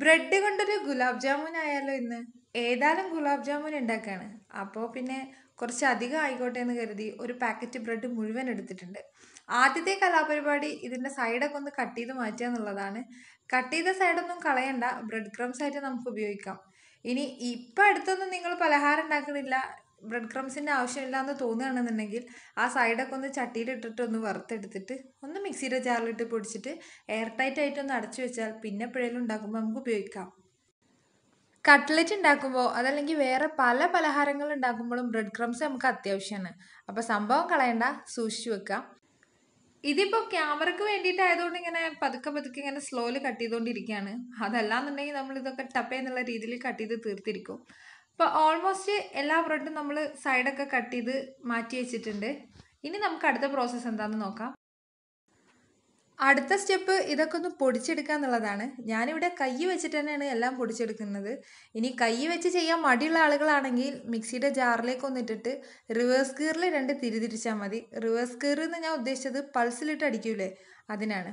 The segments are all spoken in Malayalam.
ബ്രെഡ് കൊണ്ടൊരു ഗുലാബ് ജാമുൻ ആയാലോ ഇന്ന് ഏതായാലും ഗുലാബ് ജാമുൻ ഉണ്ടാക്കുകയാണ് അപ്പോൾ പിന്നെ കുറച്ച് അധികം ആയിക്കോട്ടെ എന്ന് കരുതി ഒരു പാക്കറ്റ് ബ്രെഡ് മുഴുവൻ എടുത്തിട്ടുണ്ട് ആദ്യത്തെ കലാപരിപാടി ഇതിൻ്റെ സൈഡൊക്കെ ഒന്ന് കട്ട് ചെയ്ത് മാറ്റുക എന്നുള്ളതാണ് കട്ട് ചെയ്ത സൈഡൊന്നും കളയണ്ട ബ്രെഡ് ക്രംസ് ആയിട്ട് നമുക്ക് ഉപയോഗിക്കാം ഇനി ഇപ്പം അടുത്തൊന്നും നിങ്ങൾ പലഹാരം ഉണ്ടാക്കുന്നില്ല ബ്രെഡ് ക്രംസിൻ്റെ ആവശ്യമില്ല എന്ന് തോന്നുകയാണെന്നുണ്ടെങ്കിൽ ആ സൈഡൊക്കെ ഒന്ന് ചട്ടിയിലിട്ടിട്ട് ഒന്ന് വറുത്തെടുത്തിട്ട് ഒന്ന് മിക്സിയുടെ ജാറിലിട്ട് പൊടിച്ചിട്ട് എയർ ടൈറ്റ് ഒന്ന് അടച്ചു വെച്ചാൽ പിന്നെ എപ്പോഴേലും ഉണ്ടാക്കുമ്പോൾ നമുക്ക് ഉപയോഗിക്കാം കട്ട്ലറ്റ് ഉണ്ടാക്കുമ്പോൾ അതല്ലെങ്കിൽ വേറെ പല പലഹാരങ്ങൾ ഉണ്ടാക്കുമ്പോഴും ബ്രെഡ് ക്രംസ് നമുക്ക് അത്യാവശ്യമാണ് അപ്പോൾ സംഭവം കളയണ്ട സൂക്ഷിച്ചു വെക്കാം ഇതിപ്പോൾ ക്യാമറയ്ക്ക് വേണ്ടിയിട്ടായതുകൊണ്ട് ഇങ്ങനെ പതുക്കെ പതുക്കെ ഇങ്ങനെ സ്ലോയിൽ കട്ട് ചെയ്തുകൊണ്ടിരിക്കുകയാണ് അതല്ലാന്നുണ്ടെങ്കിൽ നമ്മൾ ഇതൊക്കെ ടപ്പ് എന്നുള്ള രീതിയിൽ കട്ട് ചെയ്ത് തീർത്തിരിക്കും അപ്പോൾ ഓൾമോസ്റ്റ് എല്ലാ ബ്രെഡും നമ്മൾ സൈഡൊക്കെ കട്ട് ചെയ്ത് മാറ്റി വെച്ചിട്ടുണ്ട് ഇനി നമുക്ക് അടുത്ത പ്രോസസ്സ് എന്താണെന്ന് നോക്കാം അടുത്ത സ്റ്റെപ്പ് ഇതൊക്കെ ഒന്ന് പൊടിച്ചെടുക്കുക എന്നുള്ളതാണ് ഞാനിവിടെ കൈ വെച്ചിട്ട് തന്നെയാണ് എല്ലാം പൊടിച്ചെടുക്കുന്നത് ഇനി കൈ വെച്ച് ചെയ്യാൻ മടിയുള്ള ആളുകളാണെങ്കിൽ മിക്സിയുടെ ജാറിലേക്ക് ഒന്നിട്ടിട്ട് റിവേഴ്സ് ഗിയറിൽ രണ്ട് തിരിതിരിച്ചാൽ മതി റിവേഴ്സ് ഗിയർ എന്ന് ഞാൻ ഉദ്ദേശിച്ചത് പൾസിലിട്ട് അടിക്കൂലേ അതിനാണ്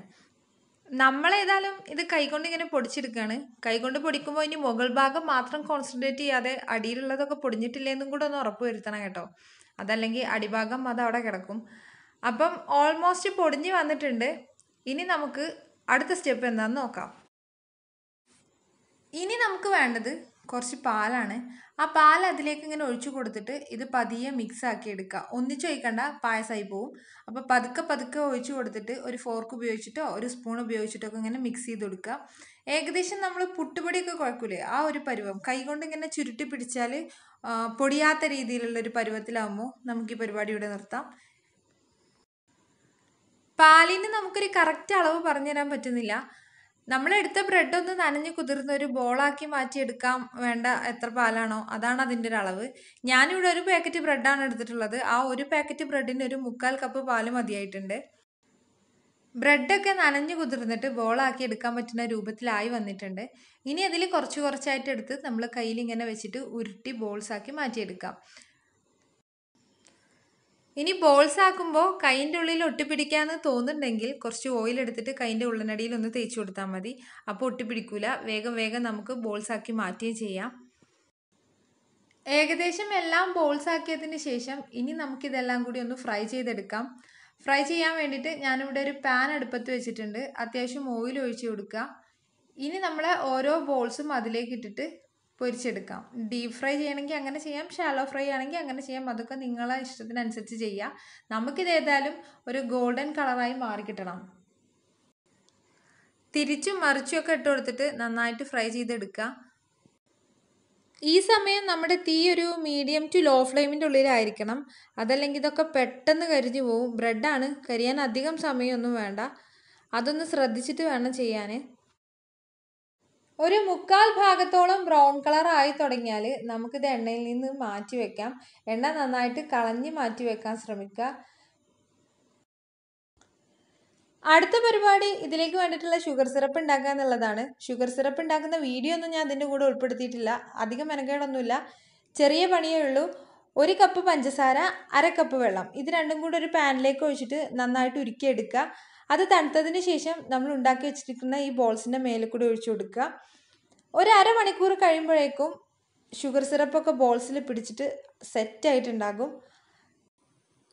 നമ്മളേതായാലും ഇത് കൈകൊണ്ട് ഇങ്ങനെ പൊടിച്ചെടുക്കുകയാണ് കൈകൊണ്ട് പൊടിക്കുമ്പോൾ ഇനി മുകൾ ഭാഗം മാത്രം കോൺസെൻട്രേറ്റ് ചെയ്യാതെ അടിയിലുള്ളതൊക്കെ പൊടിഞ്ഞിട്ടില്ലെന്നും കൂടെ ഒന്ന് ഉറപ്പ് വരുത്തണം കേട്ടോ അതല്ലെങ്കിൽ അടിഭാഗം അത് അവിടെ കിടക്കും അപ്പം ഓൾമോസ്റ്റ് പൊടിഞ്ഞ് വന്നിട്ടുണ്ട് ഇനി നമുക്ക് അടുത്ത സ്റ്റെപ്പ് എന്താണെന്ന് നോക്കാം ഇനി നമുക്ക് വേണ്ടത് കുറച്ച് പാലാണ് ആ പാൽ അതിലേക്ക് ഇങ്ങനെ ഒഴിച്ചു കൊടുത്തിട്ട് ഇത് പതിയെ മിക്സ് ആക്കി എടുക്കുക ഒന്നിച്ച് ഒഴിക്കണ്ട പായസമായി പോവും അപ്പോൾ പതുക്കെ പതുക്കെ ഒഴിച്ചു കൊടുത്തിട്ട് ഒരു ഫോർക്ക് ഉപയോഗിച്ചിട്ടോ ഒരു സ്പൂൺ ഉപയോഗിച്ചിട്ടോ ഒക്കെ ഇങ്ങനെ മിക്സ് ചെയ്ത് കൊടുക്കുക ഏകദേശം നമ്മൾ പുട്ടുപൊടിയൊക്കെ കുഴക്കൂലേ ആ ഒരു പരുവം കൈകൊണ്ട് ഇങ്ങനെ ചുരുട്ടി പിടിച്ചാൽ പൊടിയാത്ത രീതിയിലുള്ള ഒരു പരുവത്തിലാവുമ്പോൾ നമുക്ക് ഈ പരിപാടി ഇവിടെ നിർത്താം പാലിന് നമുക്കൊരു കറക്റ്റ് അളവ് പറഞ്ഞു തരാൻ പറ്റുന്നില്ല നമ്മളെടുത്ത ബ്രെഡ് ഒന്ന് നനഞ്ഞ് കുതിർന്ന് ഒരു ബോളാക്കി എടുക്കാൻ വേണ്ട എത്ര പാലാണോ അതാണ് അതിൻ്റെ ഒരു അളവ് ഞാനിവിടെ ഒരു പാക്കറ്റ് ബ്രെഡാണ് എടുത്തിട്ടുള്ളത് ആ ഒരു പാക്കറ്റ് ബ്രെഡിന് ഒരു മുക്കാൽ കപ്പ് പാല് മതിയായിട്ടുണ്ട് ബ്രെഡൊക്കെ നനഞ്ഞു കുതിർന്നിട്ട് ബോളാക്കി എടുക്കാൻ പറ്റുന്ന രൂപത്തിലായി വന്നിട്ടുണ്ട് ഇനി അതിൽ കുറച്ച് കുറച്ചായിട്ട് എടുത്ത് നമ്മൾ കയ്യിൽ ഇങ്ങനെ വെച്ചിട്ട് ഉരുട്ടി ബോൾസാക്കി മാറ്റിയെടുക്കാം ഇനി ബോൾസ് ആക്കുമ്പോൾ കൈൻ്റെ ഉള്ളിൽ ഒട്ടിപ്പിടിക്കാന്ന് തോന്നുന്നുണ്ടെങ്കിൽ കുറച്ച് ഓയിൽ എടുത്തിട്ട് കൈൻ്റെ ഉള്ളനടിയിൽ ഒന്ന് തേച്ച് കൊടുത്താൽ മതി അപ്പോൾ ഒട്ടിപ്പിടിക്കൂല വേഗം വേഗം നമുക്ക് ബോൾസ് ആക്കി മാറ്റുകയും ചെയ്യാം ഏകദേശം എല്ലാം ബോൾസ് ആക്കിയതിന് ശേഷം ഇനി നമുക്കിതെല്ലാം കൂടി ഒന്ന് ഫ്രൈ ചെയ്തെടുക്കാം ഫ്രൈ ചെയ്യാൻ വേണ്ടിയിട്ട് ഞാനിവിടെ ഒരു പാൻ അടുപ്പത്ത് വെച്ചിട്ടുണ്ട് അത്യാവശ്യം ഓയിൽ ഒഴിച്ച് കൊടുക്കുക ഇനി നമ്മൾ ഓരോ ബോൾസും അതിലേക്ക് ഇട്ടിട്ട് പൊരിച്ചെടുക്കാം ഡീപ് ഫ്രൈ ചെയ്യണമെങ്കിൽ അങ്ങനെ ചെയ്യാം ഷാലോ ഫ്രൈ ആണെങ്കിൽ അങ്ങനെ ചെയ്യാം അതൊക്കെ നിങ്ങളെ ഇഷ്ടത്തിനനുസരിച്ച് ചെയ്യാം നമുക്കിത് ഏതായാലും ഒരു ഗോൾഡൻ കളറായി മാറിക്കിട്ടണം തിരിച്ചും മറിച്ചുമൊക്കെ ഇട്ട് കൊടുത്തിട്ട് നന്നായിട്ട് ഫ്രൈ ചെയ്തെടുക്കുക ഈ സമയം നമ്മുടെ തീ ഒരു മീഡിയം ടു ലോ ഫ്ലെയിമിൻ്റെ ഉള്ളിലായിരിക്കണം അതല്ലെങ്കിൽ ഇതൊക്കെ പെട്ടെന്ന് കരിഞ്ഞു പോവും ബ്രെഡാണ് കരിയാൻ അധികം സമയമൊന്നും വേണ്ട അതൊന്ന് ശ്രദ്ധിച്ചിട്ട് വേണം ചെയ്യാൻ ഒരു മുക്കാൽ ഭാഗത്തോളം ബ്രൗൺ കളർ ആയി തുടങ്ങിയാൽ നമുക്കിത് എണ്ണയിൽ നിന്ന് മാറ്റി വെക്കാം എണ്ണ നന്നായിട്ട് കളഞ്ഞ് മാറ്റി വെക്കാൻ ശ്രമിക്കുക അടുത്ത പരിപാടി ഇതിലേക്ക് വേണ്ടിയിട്ടുള്ള ഷുഗർ സിറപ്പ് ഉണ്ടാക്കുക എന്നുള്ളതാണ് ഷുഗർ സിറപ്പ് ഉണ്ടാക്കുന്ന വീഡിയോ ഒന്നും ഞാൻ അതിൻ്റെ കൂടെ ഉൾപ്പെടുത്തിയിട്ടില്ല അധികം മെനക്കേടൊന്നുമില്ല ചെറിയ പണിയേ ഉള്ളൂ ഒരു കപ്പ് പഞ്ചസാര അര കപ്പ് വെള്ളം ഇത് രണ്ടും കൂടെ ഒരു പാനിലേക്ക് ഒഴിച്ചിട്ട് നന്നായിട്ട് ഉരുക്കിയെടുക്കുക അത് തണുത്തതിന് ശേഷം നമ്മൾ ഉണ്ടാക്കി വെച്ചിരിക്കുന്ന ഈ ബോൾസിൻ്റെ മേലെ കൂടി ഒഴിച്ചു കൊടുക്കുക ഒരു അരമണിക്കൂർ കഴിയുമ്പോഴേക്കും ഷുഗർ സിറപ്പൊക്കെ ബോൾസിൽ പിടിച്ചിട്ട് സെറ്റായിട്ടുണ്ടാകും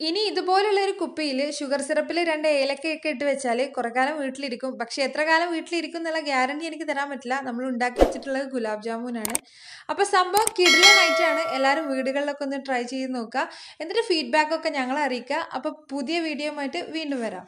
ഇനി ഇതുപോലുള്ള ഒരു കുപ്പിയിൽ ഷുഗർ സിറപ്പിൽ രണ്ട് ഏലക്കയൊക്കെ ഇട്ട് വെച്ചാൽ കുറേ കാലം വീട്ടിലിരിക്കും പക്ഷേ എത്ര കാലം വീട്ടിലിരിക്കും എന്നുള്ള ഗ്യാരണ്ടി എനിക്ക് തരാൻ പറ്റില്ല നമ്മൾ ഉണ്ടാക്കി വെച്ചിട്ടുള്ളത് ഗുലാബ് ജാമുനാണ് അപ്പോൾ സംഭവം കിടിലനായിട്ടാണ് എല്ലാവരും വീടുകളിലൊക്കെ ഒന്ന് ട്രൈ ചെയ്ത് നോക്കുക എന്നിട്ട് ഫീഡ്ബാക്കൊക്കെ ഞങ്ങളെ അറിയിക്കുക അപ്പോൾ പുതിയ വീഡിയോയുമായിട്ട് വീണ്ടും വരാം